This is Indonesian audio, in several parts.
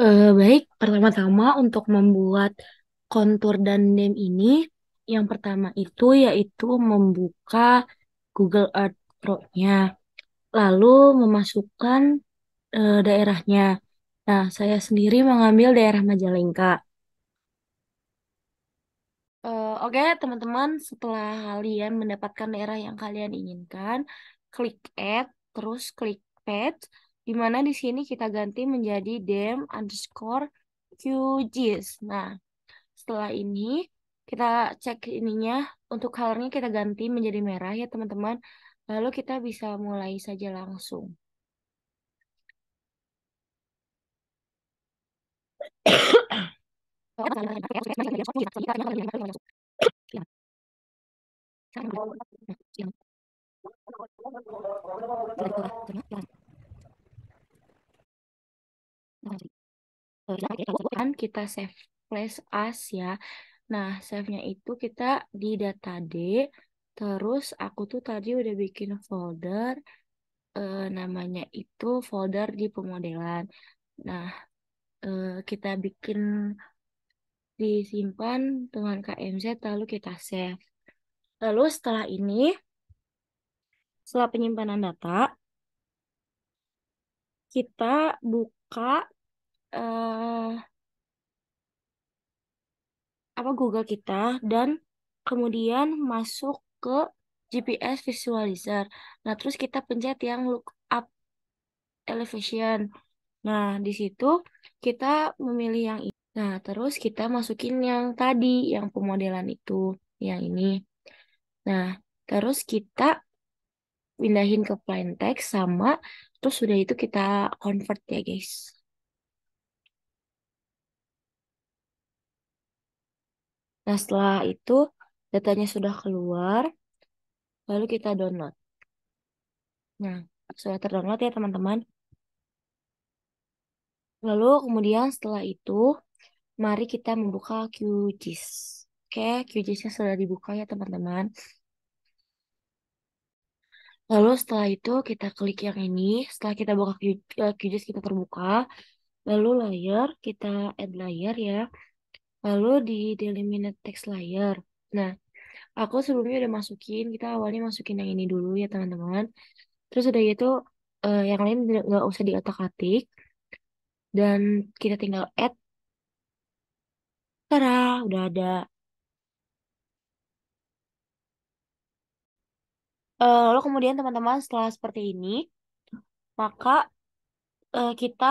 Eh, baik, pertama-tama untuk membuat kontur dan name ini, yang pertama itu yaitu membuka Google Earth Pro-nya, lalu memasukkan uh, daerahnya. Nah, saya sendiri mengambil daerah Majalengka. Eh, Oke, teman-teman, setelah kalian mendapatkan daerah yang kalian inginkan, klik Add, terus klik Page, di mana di sini kita ganti menjadi dem underscore QGIS. Nah, setelah ini kita cek ininya untuk colornya kita ganti menjadi merah ya teman-teman. Lalu kita bisa mulai saja langsung. kan kita save class as ya. Nah, save-nya itu kita di data D. Terus aku tuh tadi udah bikin folder eh, namanya itu folder di pemodelan. Nah, eh, kita bikin disimpan dengan KMZ lalu kita save. Lalu setelah ini, setelah penyimpanan data, kita buka uh, apa Google kita dan kemudian masuk ke GPS visualizer. Nah, terus kita pencet yang look up elevation. Nah, di situ kita memilih yang ini. Nah, terus kita masukin yang tadi, yang pemodelan itu, yang ini. Nah, terus kita pindahin ke plain text sama terus sudah itu kita convert ya, guys. Nah, setelah itu datanya sudah keluar, lalu kita download. Nah, sudah terdownload ya teman-teman. Lalu kemudian setelah itu, mari kita membuka QGIS. Oke, QGIS-nya sudah dibuka ya teman-teman. Lalu setelah itu kita klik yang ini. Setelah kita buka QGIS eh, kita terbuka. Lalu layer, kita add layer ya lalu di delimited text layer. Nah, aku sebelumnya udah masukin, kita awalnya masukin yang ini dulu ya teman-teman. Terus udah gitu uh, yang lain nggak usah diotak-atik dan kita tinggal add. Tara, udah ada. Uh, lalu kemudian teman-teman setelah seperti ini, maka uh, kita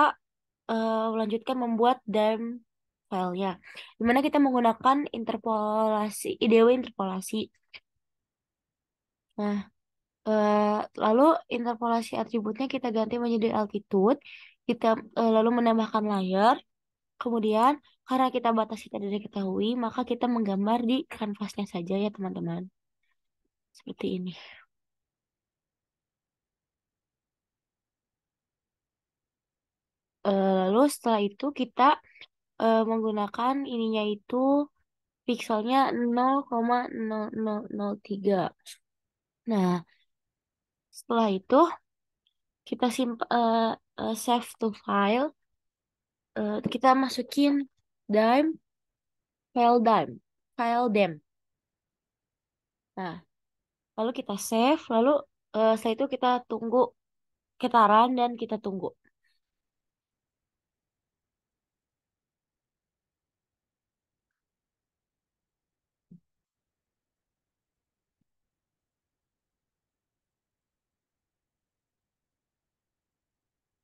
uh, melanjutkan membuat dan e filenya. Dimana kita menggunakan interpolasi, IDW interpolasi. Nah, eh, lalu interpolasi atributnya kita ganti menjadi altitude. Kita eh, lalu menambahkan layer. Kemudian karena kita batasi tadi diketahui, maka kita menggambar di kanvasnya saja ya teman-teman. Seperti ini. Eh, lalu setelah itu kita eh, menggunakan ininya itu pixelnya 0,003. Nah, setelah itu kita simpan uh, eh, uh, eh, save to file. Uh, kita masukin dime file dime, file dem. Nah, lalu kita save, lalu uh, setelah itu kita tunggu getaran dan kita tunggu.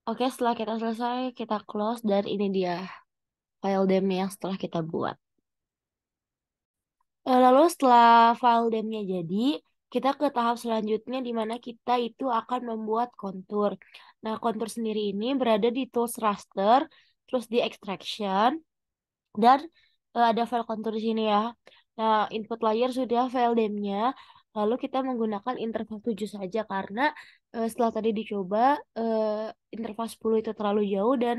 Oke, setelah kita selesai, kita close dan ini dia file demo yang setelah kita buat. Eh, lalu setelah file demnya jadi, kita ke tahap selanjutnya di mana kita itu akan membuat kontur. Nah, kontur sendiri ini berada di tools raster, terus di extraction, dan eh, ada file kontur di sini ya. Nah, input layer sudah file demnya, lalu kita menggunakan interface 7 saja karena uh, setelah tadi dicoba uh, interval 10 itu terlalu jauh dan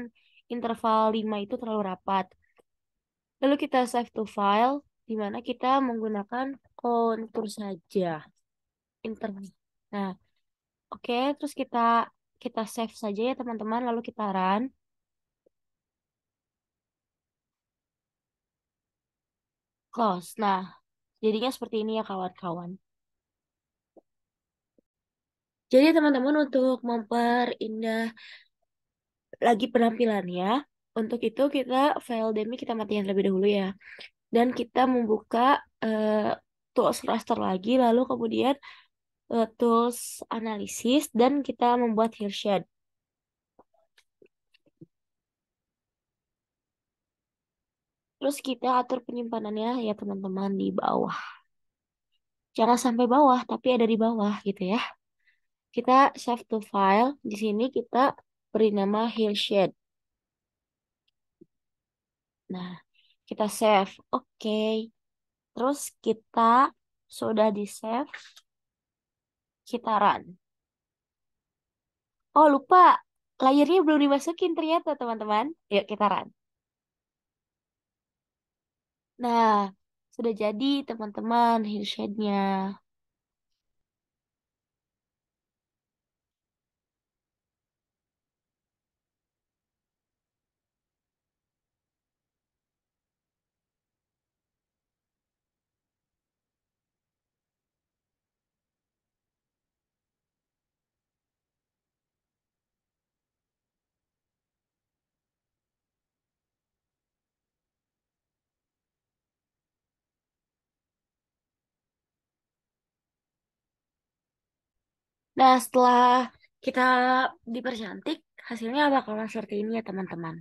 interval 5 itu terlalu rapat. Lalu kita save to file di mana kita menggunakan contour saja. Interval. Nah, oke, okay, terus kita kita save saja ya teman-teman lalu kita run. Close. Nah, jadinya seperti ini ya kawan-kawan. Jadi teman-teman untuk memperindah lagi penampilannya, untuk itu kita file demi kita matikan lebih dahulu ya. Dan kita membuka uh, tools raster lagi, lalu kemudian uh, tools analisis, dan kita membuat hillshed. Terus kita atur penyimpanannya ya teman-teman di bawah. Jangan sampai bawah, tapi ada di bawah gitu ya. Kita save to file. Di sini kita beri nama Hillshade. Nah, kita save. Oke. Okay. Terus kita sudah di-save. Kita run. Oh, lupa. Layarnya belum dimasukin ternyata, teman-teman. Yuk, kita run. Nah, sudah jadi, teman-teman, hillshade-nya. Nah, setelah kita dipercantik, hasilnya bakalan seperti ini ya teman-teman.